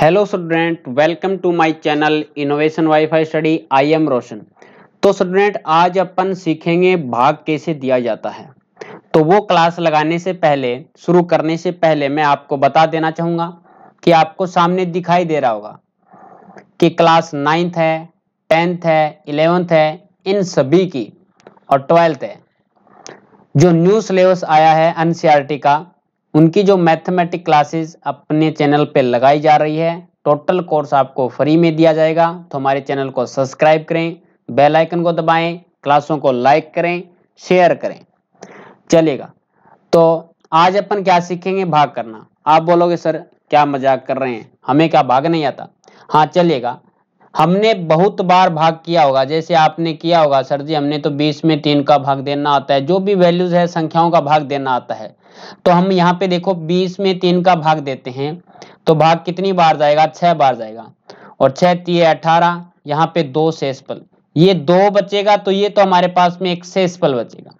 hello student welcome to my channel innovation wifi study I am Roshan तो student आज अपन सीखेंगे भाग कैसे दिया जाता है तो वो क्लास लगाने से पहले शुरू करने से पहले मैं आपको बता देना चाहूँगा कि आपको सामने दिखाई दे रहा होगा कि क्लास नाइन्थ है टेंथ है इलेवेंथ है इन सभी की और ट्वेल्थ है जो न्यू सिलेबस आया है एन e का उनकी जो मैथमेटिक क्लासेस अपने चैनल पे लगाई जा रही है टोटल कोर्स आपको फ्री में दिया जाएगा तो हमारे चैनल को सब्सक्राइब करें बेल आइकन को दबाएं क्लासों को लाइक करें शेयर करें चलेगा तो आज अपन क्या सीखेंगे भाग करना आप बोलोगे सर क्या मजाक कर रहे हैं हमें क्या भाग नहीं आता हाँ चलेगा हमने बहुत बार भाग किया होगा जैसे आपने किया होगा सर जी हमने तो बीस में तीन का भाग देना आता है जो भी वैल्यूज है संख्याओं का भाग देना आता है तो हम यहाँ पे देखो बीस में तीन का भाग देते हैं तो भाग कितनी बार जाएगा छह बार जाएगा और छह तीय अठारह यहाँ पे दो शेषफल ये दो बचेगा तो ये तो हमारे पास में एक शेषफल बचेगा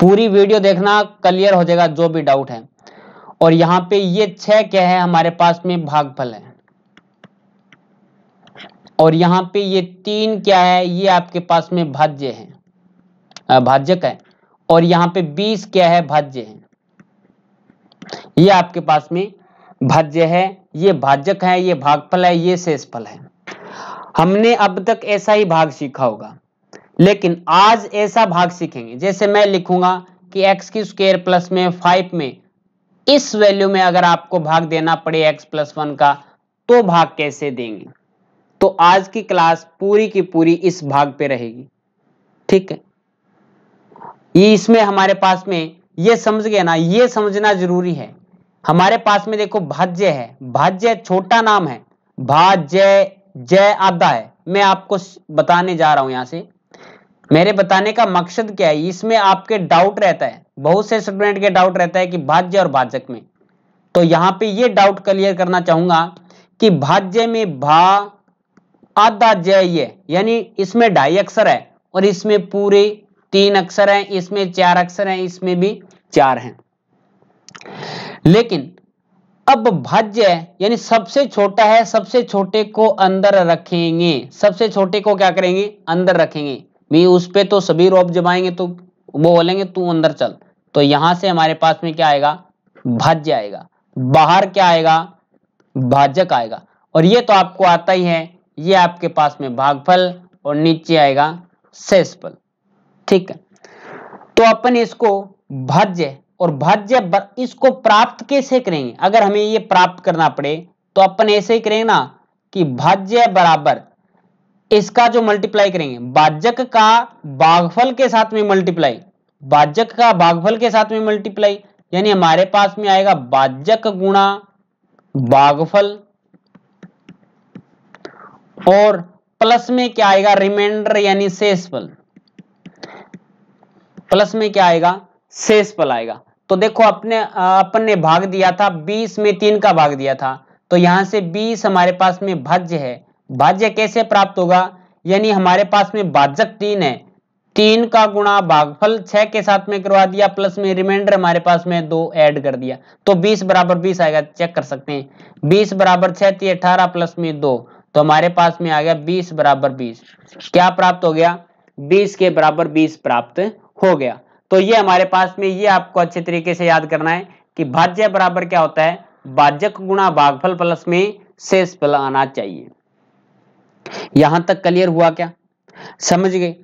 पूरी वीडियो देखना क्लियर हो जाएगा जो भी डाउट है और यहाँ पे ये छह क्या है हमारे पास में भागफल है और यहाँ पे ये तीन क्या है ये आपके पास में भाज्य है भाज्यक है और यहाँ पे बीस क्या है भाज्य है ये आपके पास में भाज्य है ये भाजक है ये भागफल है ये शेषफल है हमने अब तक ऐसा ही भाग सीखा होगा लेकिन आज ऐसा भाग सीखेंगे जैसे मैं लिखूंगा कि x की स्क्वेयर प्लस में फाइव में इस वैल्यू में अगर आपको भाग देना पड़े x प्लस वन का तो भाग कैसे देंगे तो आज की क्लास पूरी की पूरी इस भाग पे रहेगी ठीक है ये इसमें हमारे पास में ये समझ गए ना ये समझना जरूरी है हमारे पास में देखो भाज्य है भाज्य छोटा नाम है भाज्य जय आधा है मैं आपको बताने जा रहा हूं यहां से मेरे बताने का मकसद क्या है इसमें आपके डाउट रहता है बहुत से स्टूडेंट के डाउट रहता है कि भाज्य और भाजक में तो यहां पे ये डाउट क्लियर करना चाहूंगा कि भाज्य में भा आधा जय ये यानी इसमें ढाई अक्षर है और इसमें पूरे तीन अक्षर हैं इसमें चार अक्षर हैं इसमें भी चार हैं लेकिन अब भज्य यानी सबसे छोटा है सबसे छोटे को अंदर रखेंगे सबसे छोटे को क्या करेंगे अंदर रखेंगे भी उस पर तो सभी रोप जमाएंगे तो वो बोलेंगे तू अंदर चल तो यहां से हमारे पास में क्या आएगा भाज्य आएगा बाहर क्या आएगा भाजक आएगा और ये तो आपको आता ही है ये आपके पास में भागफल और नीचे आएगा शेषफल ठीक है तो अपन इसको भज्य और भज्य इसको प्राप्त कैसे करेंगे अगर हमें ये प्राप्त करना पड़े तो अपन ऐसे ही करेंगे ना कि भाज्य बराबर इसका जो मल्टीप्लाई करेंगे बाजक का बागफल के साथ में मल्टीप्लाई बाजक का बागफल के साथ में मल्टीप्लाई यानी हमारे पास में आएगा बाजक गुणा बागफल और प्लस में क्या आएगा रिमाइंडर यानी शेषफल प्लस में क्या आएगा शेष पल आएगा तो देखो अपने अपन ने भाग दिया था बीस में तीन का भाग दिया था तो यहां से बीस हमारे पास में भाज्य है भाज्य कैसे प्राप्त होगा यानी हमारे पास में भाजक तीन है तीन का गुणा भागफल छह के साथ में करवा दिया प्लस में रिमाइंडर हमारे पास में दो ऐड कर दिया तो बीस बराबर बीस आएगा चेक कर सकते हैं बीस बराबर छह थी तो अठारह प्लस में दो तो हमारे पास में आ गया बीस बराबर बीस क्या प्राप्त हो गया बीस के बराबर बीस प्राप्त हो गया तो ये हमारे पास में ये आपको अच्छे तरीके से याद करना है कि भाज्य बराबर क्या होता है भाजक गुणा भागफल प्लस में शेष फल आना चाहिए यहां तक क्लियर हुआ क्या समझ गए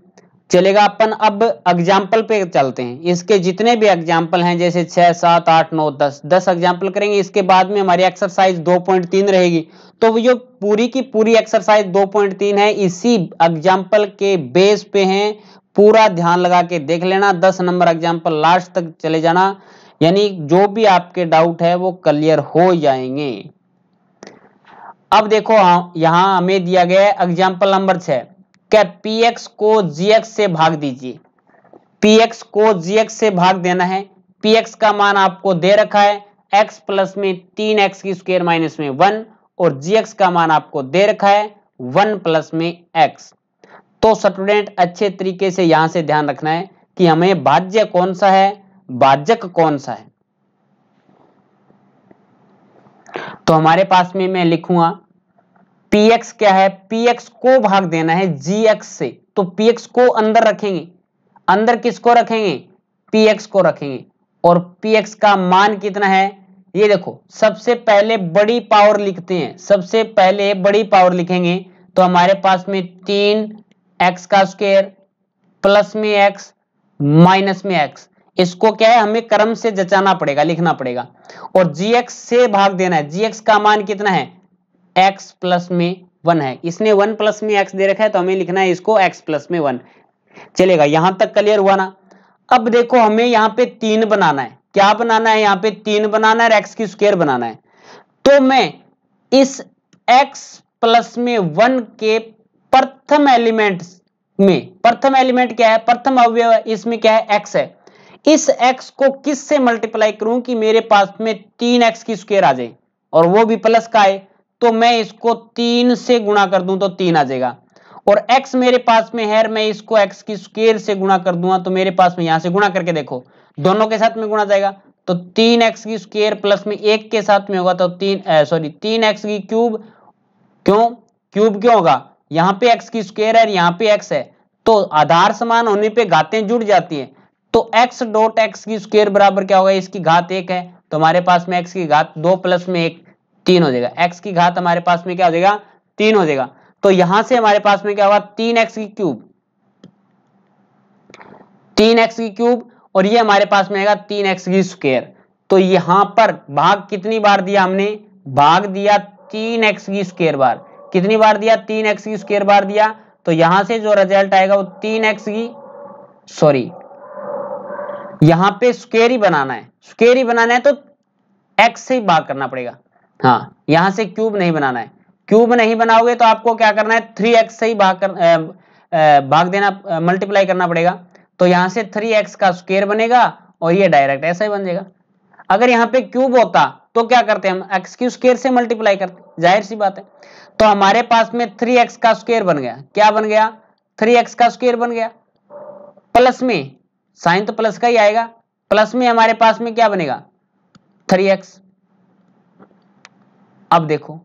चलेगा अपन अब एग्जाम्पल पे चलते हैं इसके जितने भी एग्जाम्पल हैं जैसे छह सात आठ नौ दस दस एग्जाम्पल करेंगे इसके बाद में हमारी एक्सरसाइज दो पॉइंट तीन रहेगी तो ये पूरी की पूरी एक्सरसाइज दो पॉइंट तीन है इसी एग्जाम्पल के बेस पे हैं पूरा ध्यान लगा के देख लेना दस नंबर एग्जाम्पल लास्ट तक चले जाना यानी जो भी आपके डाउट है वो क्लियर हो जाएंगे अब देखो हाँ, यहां हमें दिया गया है एग्जाम्पल नंबर छ क्या पी एक्स को जी एक्स से भाग दीजिए पी एक्स को जी एक्स से भाग देना है पी एक्स का मान आपको दे रखा है एक्स प्लस में तीन एक्स की स्क्र माइनस में वन और जी एक्स का मान आपको दे रखा है वन प्लस में एक्स तो स्टूडेंट अच्छे तरीके से यहां से ध्यान रखना है कि हमें बाज्य कौन सा है बाजक कौन सा है तो हमारे पास में मैं लिखूंगा px क्या है px को भाग देना है gx से तो px को अंदर रखेंगे अंदर किसको रखेंगे px को रखेंगे और px का मान कितना है ये देखो सबसे पहले बड़ी पावर लिखते हैं सबसे पहले बड़ी पावर लिखेंगे तो हमारे पास में तीन एक्स का स्क्वेयर प्लस में एक्स माइनस में एक्स इसको क्या है हमें क्रम से जचाना पड़ेगा लिखना पड़ेगा और जी एक्स से भाग देना है एक्स का मान कितना है एक्स प्लस में वन है इसने वन प्लस में एक्स दे रखा है तो हमें लिखना है इसको एक्स प्लस में वन चलेगा यहां तक क्लियर हुआ ना अब देखो हमें यहाँ पे तीन बनाना है क्या बनाना है यहाँ पे तीन बनाना है एक्स की स्क्वेयर बनाना है तो मैं इस एक्स प्लस में वन के प्रथम एलिमेंट में प्रथम एलिमेंट क्या है प्रथम अवय इसमें क्या है एक्स है इस एक्स को किस से मल्टीप्लाई करूं कि मेरे पास में तीन एक्स की स्क्वेयर आ जाए और वो भी प्लस का है तो मैं इसको तीन से गुणा कर दूं तो तीन आ जाएगा और x मेरे पास में है मैं इसको x की स्क्वेयर से गुणा कर दूंगा तो मेरे पास में यहां से गुणा करके देखो दोनों के साथ में गुणा जाएगा तो तीन एक्स की स्क्वेयर प्लस में एक के साथ में होगा तो तीन सॉरी तीन एक्स की क्यूब क्यों क्यूब क्यों होगा यहाँ पे x की स्क्वेयर है यहाँ पे x है तो आधार समान होने पे घातें जुड़ जाती है तो x डॉट एक्स की स्क्वेयर बराबर क्या होगा इसकी घात एक है तो हमारे पास में x की घात दो प्लस में एक तीन हो जाएगा x की घात हमारे पास में क्या हो जाएगा तीन हो जाएगा तो यहां से हमारे पास में क्या होगा तीन एक्स की क्यूब तीन एक्स की क्यूब और ये हमारे पास में आएगा तीन एक्स की स्क्वेयर तो यहां पर भाग कितनी बार दिया हमने भाग दिया तीन एक्स की स्क्वेयर बार कितनी बार दिया तीन एक्स की स्केयर बार दिया तो यहां से जो रिजल्ट आएगा वो तीन एक्स की सॉरी यहां पे स्केयर ही बनाना है स्केयर ही बनाना है तो एक्स से ही भाग करना पड़ेगा हाँ यहां से क्यूब नहीं बनाना है क्यूब नहीं बनाओगे तो आपको क्या करना है थ्री एक्स से ही भाग कर भाग देना मल्टीप्लाई करना पड़ेगा तो यहां से थ्री एक्स का स्केयर बनेगा और ये डायरेक्ट ऐसा ही बन जाएगा अगर यहां पे क्यूब होता तो क्या करते हम एक्स क्यू स्केयर से मल्टीप्लाई करते जाहिर सी बात है तो हमारे पास में थ्री एक्स का स्क्वेयर बन गया क्या बन गया थ्री एक्स का स्क्वेयर बन गया प्लस में साइन तो प्लस का ही आएगा प्लस में हमारे पास में क्या बनेगा थ्री एक्स अब देखो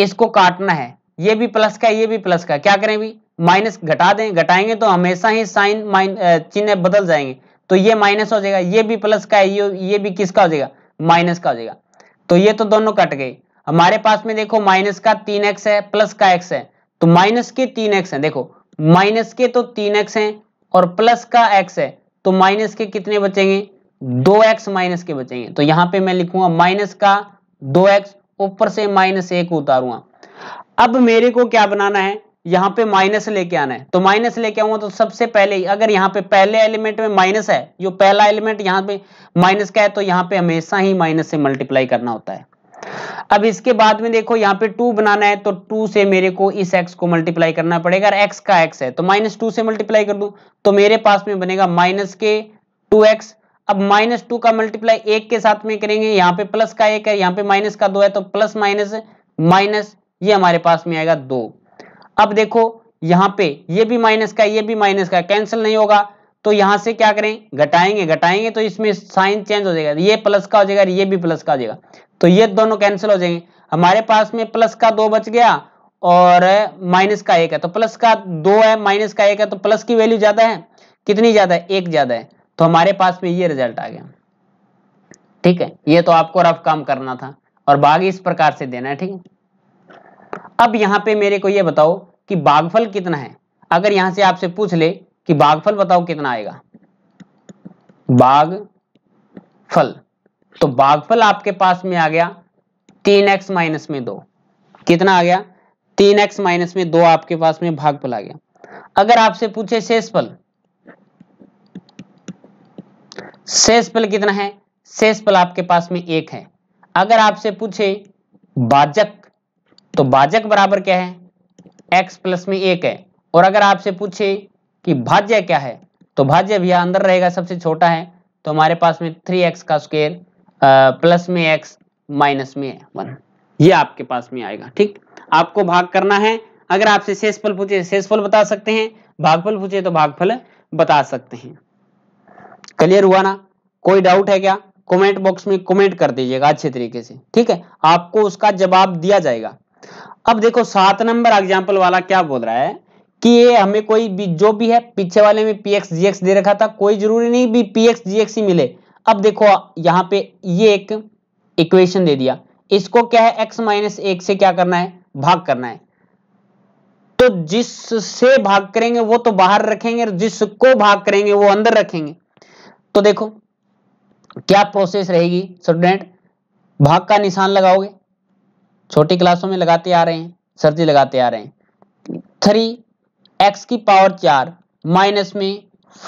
इसको काटना है ये भी प्लस का ये भी प्लस का क्या करें भी माइनस घटा दें घटाएंगे तो हमेशा ही साइन माइन चिन्ह बदल जाएंगे तो ये माइनस हो जाएगा ये भी प्लस का है ये ये भी किसका हो जाएगा माइनस का हो जाएगा तो ये तो दोनों कट गए हमारे पास में देखो माइनस का तीन एक्स है प्लस का एक्स है तो माइनस के तीन एक्स है देखो माइनस के तो तीन एक्स है और प्लस का एक्स है तो माइनस के कितने बचेंगे दो एक्स माइनस के बचेंगे तो यहां पे मैं लिखूंगा माइनस का दो एक्स ऊपर से माइनस एक उतारूंगा अब मेरे को क्या बनाना है यहाँ पे माइनस लेके आना है तो माइनस लेके आऊंगा तो सबसे पहले अगर यहाँ पे पहले एलिमेंट में माइनस है जो पहला एलिमेंट यहाँ पे माइनस का है तो यहां पे हमेशा ही माइनस से मल्टीप्लाई करना होता है अब इसके बाद में देखो यहाँ पे टू बनाना है तो टू से मेरे को इस एक्स को मल्टीप्लाई करना पड़ेगा एक्स का एक्स है तो माइनस टू से मल्टीप्लाई कर दू तो मेरे पास में बनेगा माइनस के टू एक्स अब माइनस टू का मल्टीप्लाई एक के साथ में करेंगे यहाँ पे प्लस का एक है यहाँ पे माइनस का दो है तो प्लस माइनस माइनस ये हमारे पास में आएगा दो अब देखो यहाँ पे ये भी माइनस का ये भी माइनस का कैंसिल नहीं होगा तो यहां से क्या करें घटाएंगे घटाएंगे तो इसमें साइन चेंज हो जाएगा ये प्लस का हो जाएगा ये भी प्लस का हो जाएगा तो ये दोनों कैंसिल हो जाएंगे हमारे पास में प्लस का दो बच गया और माइनस का एक है तो प्लस का दो है माइनस का एक है तो प्लस की वैल्यू ज्यादा है कितनी ज्यादा है एक ज्यादा है तो हमारे पास में ये रिजल्ट आ गया ठीक है ये तो आपको रफ काम करना था और बाघ इस प्रकार से देना है ठीक है अब यहां पे मेरे को ये बताओ कि बागफल कितना है अगर यहां से आपसे पूछ ले कि बागफल बताओ कितना आएगा बाघ फल तो भागफल आपके पास में आ गया तीन एक्स माइनस में दो कितना आ गया तीन एक्स माइनस में दो आपके पास में भागफल आ गया अगर आपसे पूछे शेषफल शेषफल कितना है शेषफल आपके पास में एक है अगर आपसे पूछे बाजक तो बाजक बराबर क्या है एक्स प्लस में एक है और अगर आपसे पूछे कि भाज्य क्या है तो भाज्य भैया अंदर रहेगा सबसे छोटा है तो हमारे पास में थ्री एक्स का स्क्वायर प्लस में एक्स माइनस में वन ये आपके पास में आएगा ठीक आपको भाग करना है अगर आपसे शेषफल पूछे शेषफल बता सकते हैं भागफल पूछे तो भागफल बता सकते हैं क्लियर हुआ ना कोई डाउट है क्या कमेंट बॉक्स में कमेंट कर दीजिएगा अच्छे तरीके से ठीक है आपको उसका जवाब दिया जाएगा अब देखो सात नंबर एग्जाम्पल वाला क्या बोल रहा है कि ये हमें कोई भी जो भी है पीछे वाले में पीएक्स जीएक्स जी एक्स दे रखा था कोई जरूरी नहीं भी पी एक्स ही मिले अब देखो यहां पे ये एक इक्वेशन दे दिया इसको क्या है x माइनस एक से क्या करना है भाग करना है तो जिससे भाग करेंगे वो तो बाहर रखेंगे और जिसको भाग करेंगे वो अंदर रखेंगे तो देखो क्या प्रोसेस रहेगी स्टूडेंट भाग का निशान लगाओगे छोटी क्लासों में लगाते आ रहे हैं सर जी लगाते आ रहे हैं थ्री एक्स की पावर चार माइनस में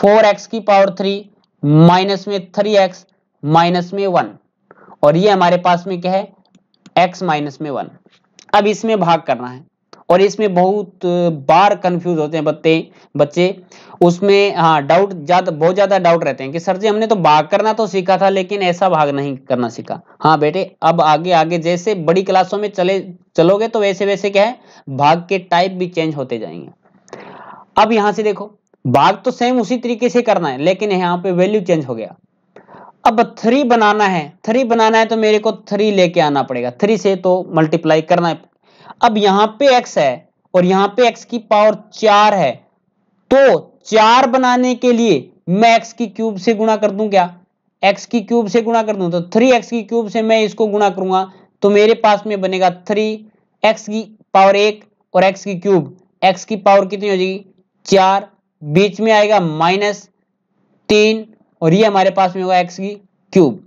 फोर एक्स की पावर थ्री माइनस में थ्री एक्स माइनस में वन और ये हमारे पास में क्या है एक्स माइनस में वन अब इसमें भाग करना है और इसमें बहुत बार कंफ्यूज होते हैं बच्चे बच्चे उसमें हाँ डाउट ज्यादा बहुत ज्यादा डाउट रहते हैं कि सर जी हमने तो भाग करना तो सीखा था लेकिन ऐसा भाग नहीं करना सीखा हाँ बेटे अब आगे आगे जैसे बड़ी क्लासों में चले चलोगे तो वैसे वैसे क्या है भाग के टाइप भी चेंज होते जाएंगे अब यहां से देखो भाग तो सेम उसी तरीके से करना है लेकिन यहाँ पे वैल्यू चेंज हो गया अब थ्री बनाना है थ्री बनाना है तो मेरे को थ्री लेके आना पड़ेगा थ्री से तो मल्टीप्लाई करना है अब यहाँ पे एक्स है और यहाँ पे एक्स की पावर चार है तो चार बनाने के लिए मैं एक्स की क्यूब से गुणा कर दूं क्या एक्स की क्यूब से गुणा कर दूं तो थ्री एक्स की क्यूब से मैं इसको गुणा करूंगा तो मेरे पास में बनेगा थ्री एक्स की पावर एक और एक्स की क्यूब एक्स की पावर कितनी हो जाएगी चार बीच में आएगा माइनस तीन और ये हमारे पास में होगा एक्स की क्यूब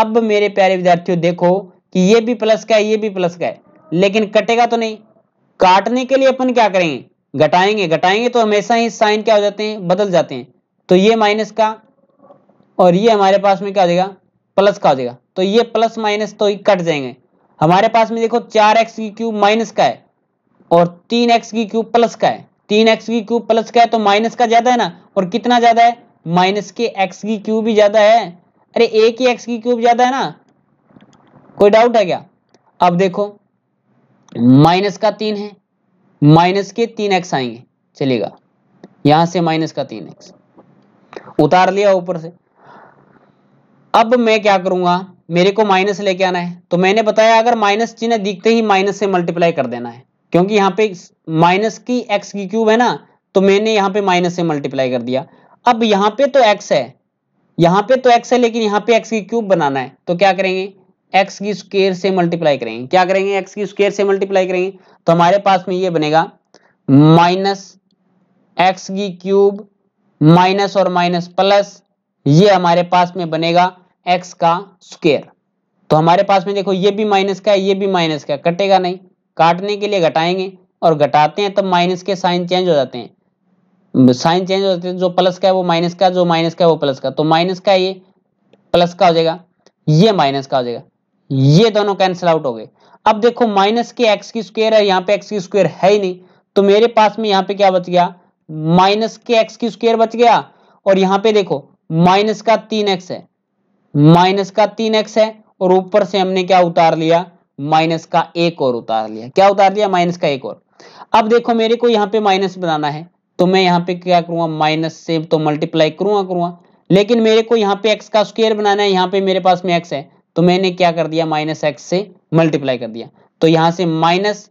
अब मेरे प्यारे विद्यार्थियों देखो कि ये भी प्लस का है ये भी प्लस का है लेकिन कटेगा तो नहीं काटने के लिए अपन क्या करेंगे घटाएंगे घटाएंगे तो हमेशा ही साइन क्या हो जाते हैं बदल जाते हैं तो ये माइनस का और ये हमारे पास में क्या हो जाएगा प्लस का हो जाएगा तो ये प्लस माइनस तो ही कट जाएंगे हमारे पास में देखो चार एक्स की क्यूब माइनस का है और तीन एक्स की क्यूब प्लस का है तीन एक्स की क्यूब प्लस का है तो माइनस का ज्यादा है ना और कितना ज्यादा है माइनस के एक्स की क्यूब भी ज्यादा है अरे ए की एक्स की क्यूब ज्यादा है ना कोई डाउट है क्या अब देखो माइनस का तीन है माइनस के तीन एक्स आएंगे चलेगा यहां से माइनस का तीन एक्स उतार लिया ऊपर से अब मैं क्या करूंगा मेरे को माइनस लेके आना है तो मैंने बताया अगर माइनस चिन्ह दिखते ही माइनस से मल्टीप्लाई कर देना है क्योंकि यहाँ पे माइनस की एक्स की क्यूब है ना तो मैंने यहाँ पे माइनस से मल्टीप्लाई कर दिया अब यहाँ पे तो एक्स है यहाँ पे तो एक्स है लेकिन यहाँ पे एक्स की क्यूब बनाना है तो क्या करेंगे एक्स की स्केयर से मल्टीप्लाई करेंगे क्या करेंगे एक्स की स्केयर से मल्टीप्लाई करेंगे तो हमारे पास में ये बनेगा माइनस एक्स की क्यूब माइनस और माइनस प्लस ये हमारे पास में बनेगा एक्स का स्केयर तो हमारे पास में देखो ये भी माइनस का है ये भी माइनस का कटेगा नहीं काटने के लिए घटाएंगे और घटाते हैं तब माइनस के साइन चेंज हो जाते हैं साइन चेंज हो जाते हैं जो प्लस का है वो माइनस का जो माइनस का है वो प्लस का तो माइनस का ये प्लस का हो जाएगा ये माइनस का हो जाएगा ये दोनों कैंसिल आउट हो गए अब देखो माइनस के एक्स की स्क्वेयर है यहाँ पे एक्स की स्क्वेयर है ही नहीं तो मेरे पास में यहाँ पे क्या बच गया माइनस के एक्स की स्क्वेयर बच गया और यहाँ पे देखो माइनस का तीन एक्स है माइनस का तीन एक्स है और ऊपर से हमने क्या उतार लिया माइनस का एक और उतार लिया क्या उतार लिया माइनस का एक और अब देखो मेरे को यहाँ पे माइनस बनाना है तो मैं यहाँ पे क्या करूंगा माइनस से तो मल्टीप्लाई करूंगा करूंगा लेकिन मेरे को यहाँ पे एक्स का स्क्वेयर बनाना है यहाँ पे मेरे पास में एक्स है तो मैंने क्या कर दिया माइनस एक्स से मल्टीप्लाई कर दिया तो यहाँ से माइनस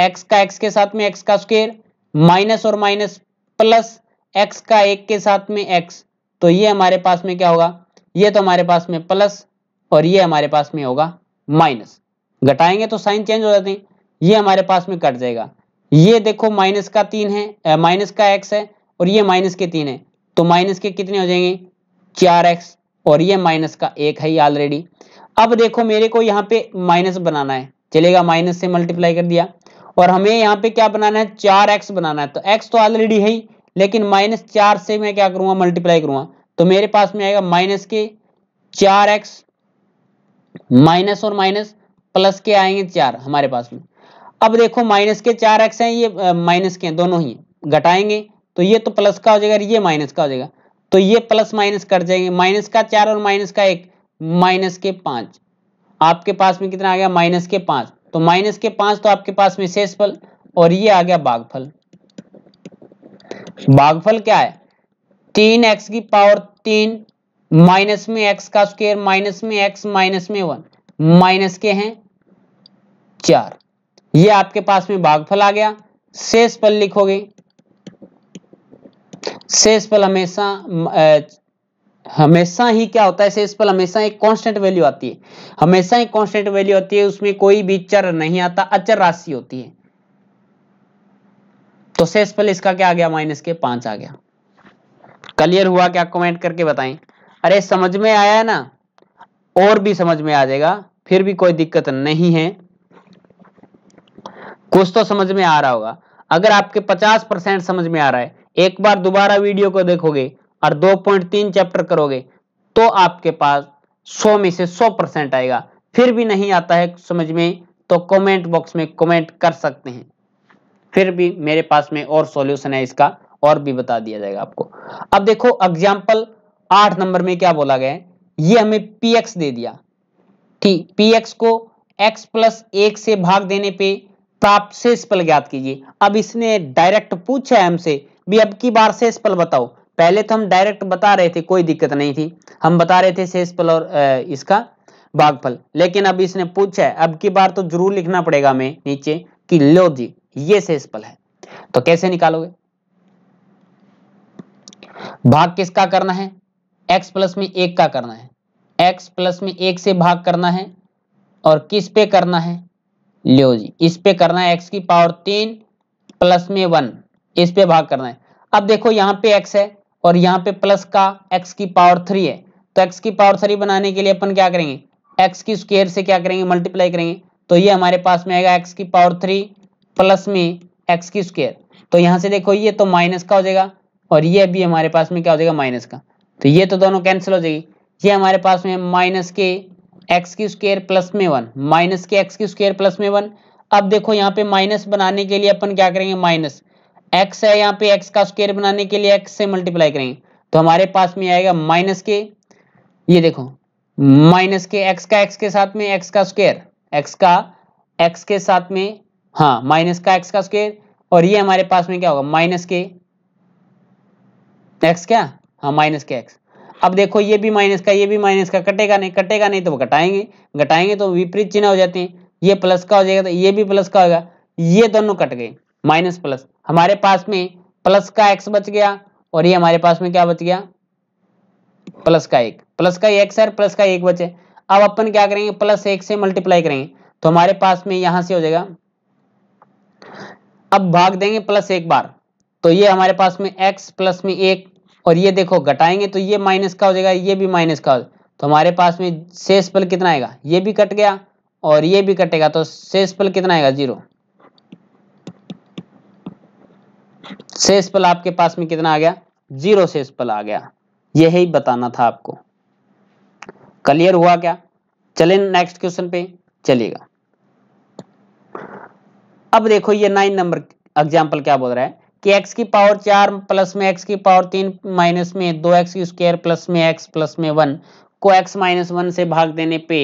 एक्स का एक्स के साथ में एक्स का स्क्वेयर माइनस और माइनस प्लस एक्स का एक के साथ में एक्स तो ये हमारे पास में क्या होगा ये तो हमारे पास में प्लस और ये हमारे पास में होगा माइनस घटाएंगे तो साइन चेंज हो जाते हैं ये हमारे पास में कट जाएगा ये देखो माइनस का तीन है माइनस का एक्स है और ये माइनस के तीन है तो माइनस के कितने हो जाएंगे चार एक्स और ये माइनस का एक है ऑलरेडी अब देखो मेरे को यहाँ पे माइनस बनाना है चलेगा माइनस से मल्टीप्लाई कर दिया और हमें यहाँ पे क्या बनाना है चार एक्स बनाना है तो एक्स तो ऑलरेडी है ही लेकिन माइनस चार से मैं क्या करूंगा मल्टीप्लाई करूंगा तो मेरे पास में आएगा माइनस के चार एक्स माइनस और माइनस प्लस के आएंगे चार हमारे पास में अब देखो माइनस के चार एक्स हैं ये माइनस के हैं दोनों ही घटाएंगे तो ये तो प्लस का हो जाएगा ये माइनस का हो जाएगा तो ये प्लस माइनस कर जाएंगे माइनस का चार और माइनस का एक माइनस के पांच आपके पास में कितना आ गया माइनस के पांच तो माइनस के पांच तो आपके पास में शेष फल और ये आ गया बागफल बागफल क्या है तीन एक्स की पावर तीन माइनस में एक्स का स्क्वेयर माइनस में एक्स माइनस में वन माइनस के हैं चार ये आपके पास में भागफल आ गया शेष पल लिखोगे शेष पल हमेशा हमेशा ही क्या होता है शेष पल हमेशा एक कांस्टेंट वैल्यू आती है हमेशा एक कांस्टेंट वैल्यू आती है उसमें कोई भी चर नहीं आता अचर राशि होती है तो शेष पल इसका क्या आ गया माइनस के पांच आ गया क्लियर हुआ क्या कमेंट करके बताएं अरे समझ में आया है ना और भी समझ में आ जाएगा फिर भी कोई दिक्कत नहीं है कुछ तो समझ में आ रहा होगा अगर आपके 50 परसेंट समझ में आ रहा है एक बार दोबारा वीडियो को देखोगे और 2.3 चैप्टर करोगे तो आपके पास 100 में से 100 परसेंट आएगा फिर भी नहीं आता है समझ में तो कमेंट बॉक्स में कमेंट कर सकते हैं फिर भी मेरे पास में और सॉल्यूशन है इसका और भी बता दिया जाएगा आपको अब देखो एग्जाम्पल आठ नंबर में क्या बोला गया है ये हमें पी दे दिया ठीक पी को एक्स प्लस एक से भाग देने पर तो आप शेष पल ज्ञात कीजिए अब इसने डायरेक्ट पूछा है हमसे भी अब की बार शेष पल बताओ पहले तो हम डायरेक्ट बता रहे थे कोई दिक्कत नहीं थी हम बता रहे थे शेष पल और इसका भागफल लेकिन अब इसने पूछा है अब की बार तो जरूर लिखना पड़ेगा हमें नीचे कि लो जी ये शेष पल है तो कैसे निकालोगे भाग किसका करना है एक्स प्लस में एक का करना है एक्स प्लस में एक से भाग करना है और किस पे करना है लियो जी इस पे करना है एक्स की पावर तीन प्लस में वन इस पे भाग करना है अब देखो यहाँ पे एक्स है और यहाँ पे प्लस का एक्स की पावर थ्री है तो एक्स की पावर थ्री बनाने के लिए अपन क्या करेंगे एक्स की स्क्र से क्या करेंगे मल्टीप्लाई करेंगे तो ये हमारे पास में आएगा एक्स की पावर थ्री प्लस में एक्स की स्क्र तो यहाँ से देखो ये तो माइनस का हो जाएगा और ये अभी हमारे पास में क्या हो जाएगा माइनस का तो ये तो दोनों कैंसिल हो जाएगी ये हमारे पास में माइनस के एक्स की स्क्वेयर प्लस में वन माइनस के एक्स की स्क्वेयर प्लस में वन अब देखो यहाँ पे माइनस बनाने के लिए अपन क्या करेंगे माइनस एक्स है यहाँ पे एक्स का स्क्वेयर बनाने के लिए एक्स से मल्टीप्लाई करेंगे तो हमारे पास में आएगा माइनस के ये देखो माइनस के एक्स का एक्स के साथ में एक्स का स्क्वेयर एक्स का एक्स के साथ में हाँ माइनस का एक्स का स्क्वेयर और ये हमारे पास में क्या होगा माइनस के एक्स क्या हाँ माइनस के एक्स अब देखो ये भी माइनस का ये भी माइनस का कटेगा नहीं कटेगा नहीं तो वो घटाएंगे घटाएंगे तो विपरीत चिन्ह हो जाते हैं ये प्लस का हो जाएगा तो ये भी प्लस का होगा ये दोनों कट गए माइनस प्लस हमारे पास में प्लस का एक्स बच गया और ये हमारे पास में क्या बच गया प्लस का एक प्लस का एक्स है प्लस का एक बचे अब अपन क्या करेंगे प्लस एक से मल्टीप्लाई करेंगे तो हमारे पास में यहां से हो जाएगा अब भाग देंगे प्लस एक बार तो ये हमारे पास में एक्स प्लस में एक और ये देखो घटाएंगे तो ये माइनस का हो जाएगा ये भी माइनस का तो हमारे पास में शेष पल कितना आएगा ये भी कट गया और ये भी कटेगा तो शेष पल कितना आएगा जीरो शेष पल आपके पास में कितना आ गया जीरो शेष पल आ गया यही बताना था आपको क्लियर हुआ क्या चले नेक्स्ट क्वेश्चन पे चलिएगा अब देखो ये नाइन नंबर एग्जाम्पल क्या बोल रहा है कि x की पावर चार प्लस में x की पावर तीन माइनस में दो एक्स की स्क्वायर प्लस में x प्लस में वन को x माइनस वन से भाग देने पे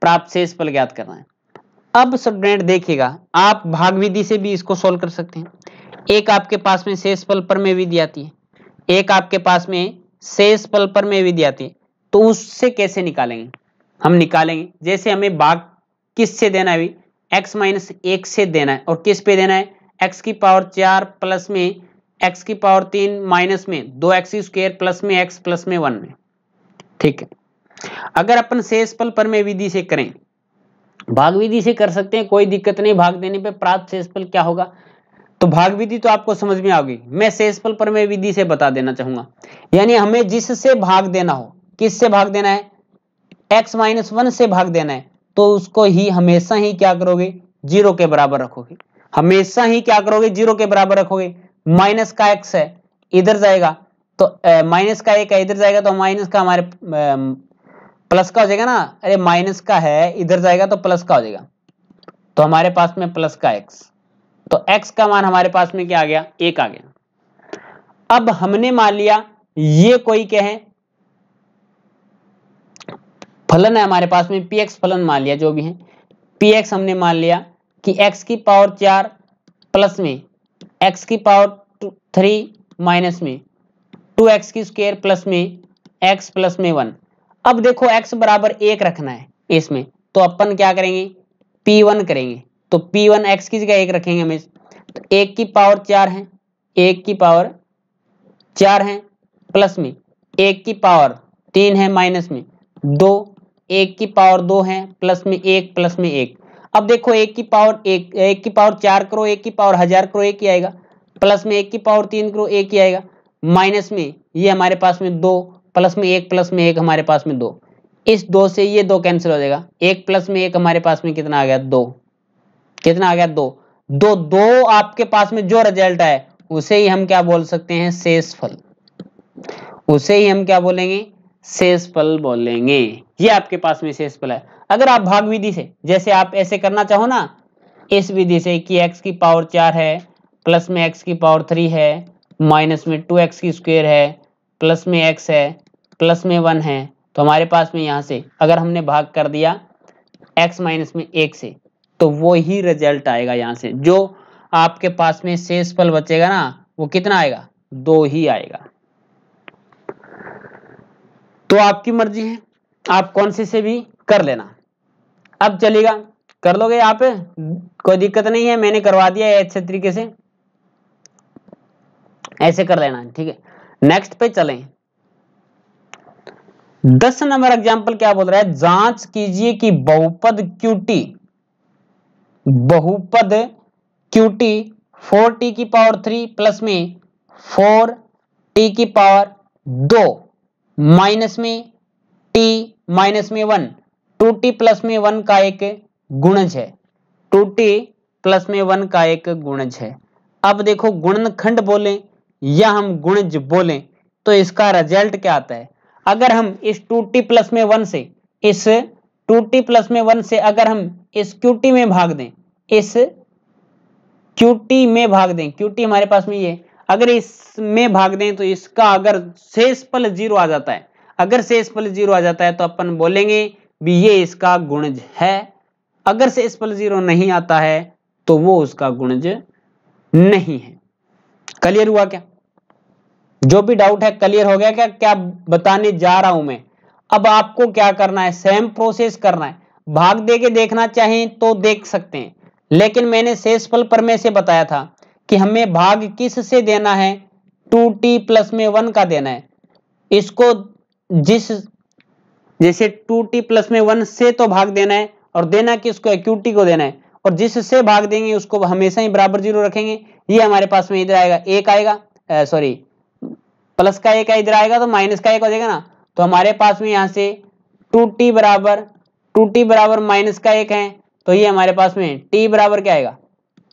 प्राप्त शेष फल ज्ञात करना है अब स्टूडेंट देखिएगा आप भाग विधि से भी इसको सोल्व कर सकते हैं एक आपके पास में शेष फल पर में विधि आती है एक आपके पास में शेष फल पर में विधि आती है तो उससे कैसे निकालेंगे हम निकालेंगे जैसे हमें भाग किस से देना है अभी माइनस एक से देना है और किस पे देना है एक्स की पावर चार प्लस में एक्स की पावर तीन माइनस में दो एक्स स्क्र प्लस में एक्स प्लस में वन में ठीक है अगर अपन शेष पल पर में विधि से करें भाग विधि से कर सकते हैं कोई दिक्कत नहीं भाग देने पे प्राप्त शेष पल क्या होगा तो भाग विधि तो आपको समझ में आओगी मैं शेषफल पर मैं विधि से बता देना चाहूंगा यानी हमें जिससे भाग देना हो किससे भाग देना है एक्स माइनस वन से भाग देना है तो उसको ही हमेशा ही क्या करोगे जीरो के बराबर रखोगे हमेशा ही क्या करोगे जीरो के बराबर रखोगे माइनस का एक्स है इधर जाएगा तो माइनस का एक है इधर जाएगा तो माइनस का हमारे प्लस का हो जाएगा ना अरे माइनस का है इधर जाएगा तो प्लस का हो जाएगा तो हमारे पास में प्लस का एक्स तो एक्स का मान हमारे पास में क्या आ गया एक आ गया अब हमने मान लिया ये कोई क्या है फलन है हमारे पास में पी एक्स फलन मान लिया जो भी है पी एक्स हमने मान लिया कि x की पावर चार प्लस में x की पावर थ्री माइनस में टू एक्स की स्क्वेयर प्लस में x प्लस में वन अब देखो x बराबर एक रखना है इसमें तो अपन क्या करेंगे p1 करेंगे तो p1 x की जगह एक रखेंगे हमें तो एक की पावर चार है एक की पावर चार है प्लस में एक की पावर तीन है माइनस में दो एक की पावर दो है प्लस में एक प्लस में एक अब देखो एक की पावर एक एक की पावर चार करो एक की पावर हजार करो एक ही आएगा प्लस में एक की पावर तीन करो एक ही आएगा माइनस में ये हमारे पास में दो प्लस में एक प्लस में एक हमारे पास में दो इस दो से ये दो कैंसिल हो जाएगा एक प्लस में एक हमारे पास में कितना आ गया दो कितना आ गया दो दो दो आपके पास में जो रिजल्ट आए उसे ही हम क्या बोल सकते हैं शेष फल उसे ही हम क्या बोलेंगे शेष फल बोलेंगे ये आपके पास में शेष फल है अगर आप भाग विधि से जैसे आप ऐसे करना चाहो ना इस विधि से कि एक्स की पावर चार है प्लस में एक्स की पावर थ्री है माइनस में टू एक्स की स्क्वेयर है प्लस में एक्स है प्लस में वन है तो हमारे पास में यहाँ से अगर हमने भाग कर दिया एक्स माइनस में एक से तो वो ही रिजल्ट आएगा यहाँ से जो आपके पास में शेष फल बचेगा ना वो कितना आएगा दो ही आएगा तो आपकी मर्जी है आप कौन से से भी कर लेना अब चलेगा कर लोगे आप कोई दिक्कत नहीं है मैंने करवा दिया है अच्छे तरीके से ऐसे कर लेना ठीक है नेक्स्ट पे चलें दस नंबर एग्जाम्पल क्या बोल रहा है जांच कीजिए कि बहुपद क्यूटी बहुपद क्यूटी फोर टी की पावर थ्री प्लस में फोर टी की पावर दो माइनस में टी माइनस में वन टू टी प्लस में वन का एक गुणज है टू टी प्लस में वन का एक गुणज है अब देखो गुणनखंड बोले या हम गुणज बोले तो इसका रिजल्ट क्या आता है अगर हम इस टू टी प्लस में वन से इस टू टी प्लस में वन से अगर हम इस क्यूटी में भाग दें इस क्यूटी में भाग दें क्यूटी हमारे पास में ये अगर इसमें भाग दें तो इसका अगर शेष पल जीरो आ जाता है अगर शेष पल जीरो आ जाता है तो अपन बोलेंगे भी ये इसका गुणज है अगर से इस पर जीरो नहीं आता है तो वो उसका गुणज नहीं है क्लियर हुआ क्या जो भी डाउट है क्लियर हो गया क्या क्या बताने जा रहा हूं मैं अब आपको क्या करना है सेम प्रोसेस करना है भाग दे के देखना चाहे तो देख सकते हैं लेकिन मैंने शेष पल पर में से बताया था कि हमें भाग किस से देना है टू टी प्लस में वन का देना है इसको जिस जैसे टू टी प्लस में वन से तो भाग देना है और देना किसको उसको क्यू को देना है और जिससे भाग देंगे उसको हमेशा ही बराबर जीरो रखेंगे ये हमारे पास में इधर आएगा एक आएगा सॉरी प्लस का एक इधर आएगा तो माइनस का एक हो जाएगा ना तो हमारे पास में यहाँ से टू टी बराबर टू टी बराबर माइनस का एक है तो ये हमारे पास में टी बराबर क्या आएगा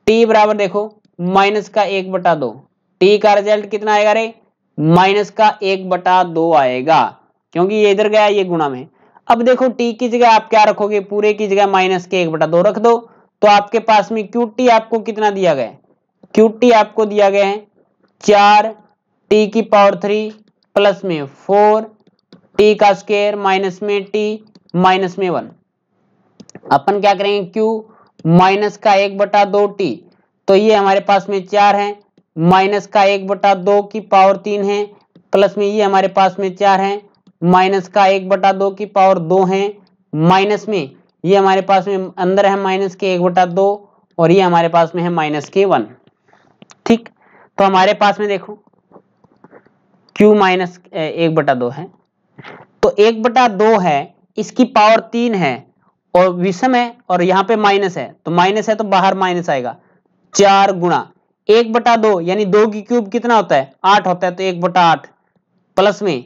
टी बराबर देखो माइनस का एक बटा दो टी का रिजल्ट कितना आएगा रे माइनस का एक बटा दो आएगा क्योंकि ये इधर गया ये गुणा में अब देखो टी की जगह आप क्या रखोगे पूरे की जगह माइनस के एक बटा दो रख दो तो आपके पास में क्यू टी आपको कितना दिया गया है क्यू टी आपको दिया गया है चार टी की पावर थ्री प्लस में फोर टी का स्क्वेयर माइनस में टी माइनस में वन अपन क्या करेंगे क्यू माइनस का एक बटा दो टी तो ये हमारे पास में चार है माइनस का एक बटा दो की पावर तीन है प्लस में ये हमारे पास में चार है माइनस का एक बटा दो की पावर दो है माइनस में ये हमारे पास में अंदर है माइनस के एक बटा दो और ये हमारे पास में है माइनस के वन ठीक तो हमारे पास में देखो क्यू माइनस एक बटा दो है तो एक बटा दो है इसकी पावर तीन है और विषम है और यहां पे माइनस है तो माइनस है तो बाहर माइनस आएगा चार गुणा एक बटा दो यानी दो की क्यूब कितना होता है आठ होता है तो एक बटा आठ प्लस में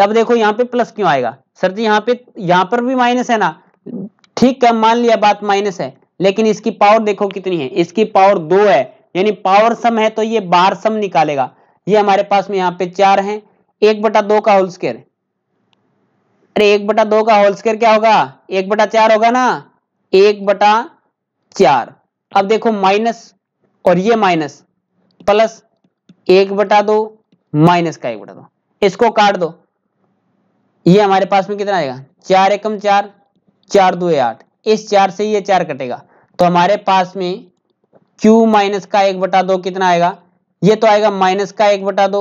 अब देखो यहाँ पे प्लस क्यों आएगा सर जी यहाँ पे यहाँ पर भी माइनस है ना ठीक है मान लिया बात माइनस है लेकिन इसकी पावर देखो कितनी है इसकी पावर दो है यानी पावर सम है तो ये बार सम निकालेगा ये हमारे पास में यहाँ पे चार है एक बटा दो का होल स्केयर अरे एक बटा दो का होल स्केयर क्या होगा एक बटा चार होगा ना एक बटा चार अब देखो माइनस और ये माइनस प्लस एक बटा दो माइनस का एक बटा दो इसको काट दो ये हमारे पास में कितना आएगा चार एकम चार चार दो आठ इस चार से ये चार कटेगा तो हमारे पास में Q माइनस का एक बटा दो कितना आएगा ये तो आएगा माइनस का एक बटा दो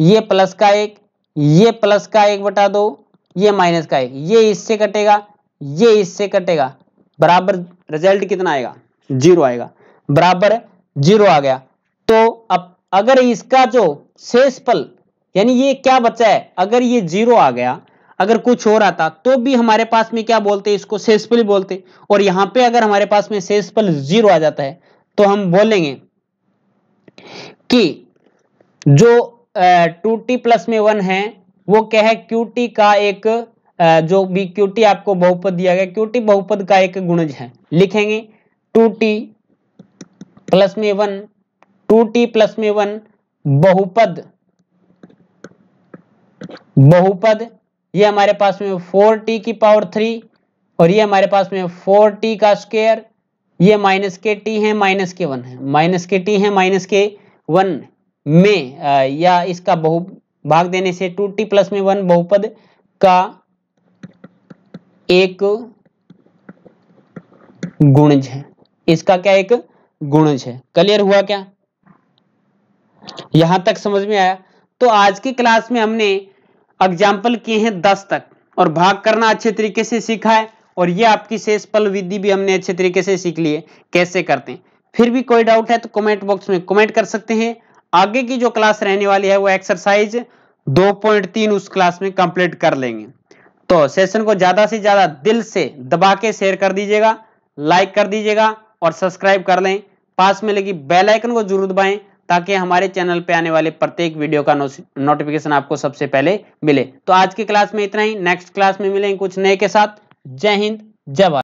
ये प्लस का एक ये प्लस का एक बटा दो ये माइनस का एक ये इससे कटेगा ये इससे कटेगा बराबर रिजल्ट कितना आएगा जीरो आएगा बराबर जीरो आ गया तो अब अगर इसका जो शेष पल यानी ये क्या बचा है अगर ये जीरो आ गया अगर कुछ और आता तो भी हमारे पास में क्या बोलते इसको सेसफल बोलते और यहां पे अगर हमारे पास में सेसफल जीरो आ जाता है तो हम बोलेंगे कि जो टू टी प्लस में वन है वो क्या है टी का एक जो भी क्यूटी आपको बहुपद दिया गया क्यू टी बहुपद का एक गुणज है लिखेंगे टू टी प्लस में वन टू टी प्लस में वन बहुपद बहुपद ये हमारे पास में फोर टी की पावर थ्री और ये हमारे पास में फोर टी का स्क्वेयर ये माइनस के टी है माइनस के वन है माइनस के टी है माइनस के वन में या इसका बहु भाग देने से टू टी प्लस में वन बहुपद का एक गुणज है इसका क्या एक गुणज है क्लियर हुआ क्या यहां तक समझ में आया तो आज की क्लास में हमने एग्जाम्पल किए हैं दस तक और भाग करना अच्छे तरीके से सीखा है और ये आपकी शेष पल विधि भी हमने अच्छे तरीके से सीख ली है कैसे करते हैं फिर भी कोई डाउट है तो कमेंट बॉक्स में कमेंट कर सकते हैं आगे की जो क्लास रहने वाली है वो एक्सरसाइज 2.3 उस क्लास में कंप्लीट कर लेंगे तो सेशन को ज्यादा से ज्यादा दिल से दबा के शेयर कर दीजिएगा लाइक कर दीजिएगा और सब्सक्राइब कर लें पास में लगी बेलाइकन को जरूर दबाएं ताकि हमारे चैनल पे आने वाले प्रत्येक वीडियो का नोटिफिकेशन आपको सबसे पहले मिले तो आज की क्लास में इतना ही नेक्स्ट क्लास में मिलेंगे कुछ नए के साथ जय हिंद जय भारत